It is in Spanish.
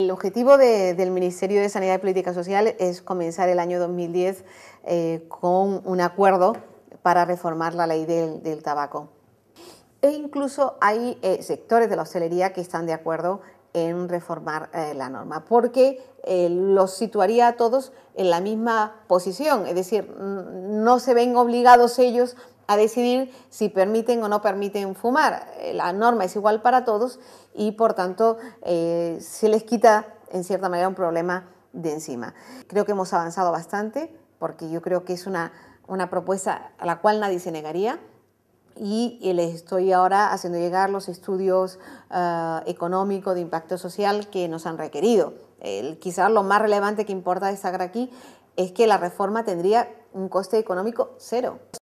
El objetivo del Ministerio de Sanidad y Política Social es comenzar el año 2010 eh, con un acuerdo para reformar la ley del, tabaco. E incluso hay eh, sectores de la hostelería que están de acuerdo en reformar eh, la norma, porque los situaría a todos en la misma posición, es decir, no se ven obligados ellos a decidir si permiten o no permiten fumar. Eh, la norma es igual para todos y por tanto eh, se les quita en cierta manera un problema de encima. Creo que hemos avanzado bastante porque yo creo que es una, una propuesta a la cual nadie se negaría y eh, les estoy ahora haciendo llegar los estudios ah, económicos de impacto social que nos han requerido. El, quizás lo más relevante que importa destacar aquí es que la reforma tendría un coste económico cero.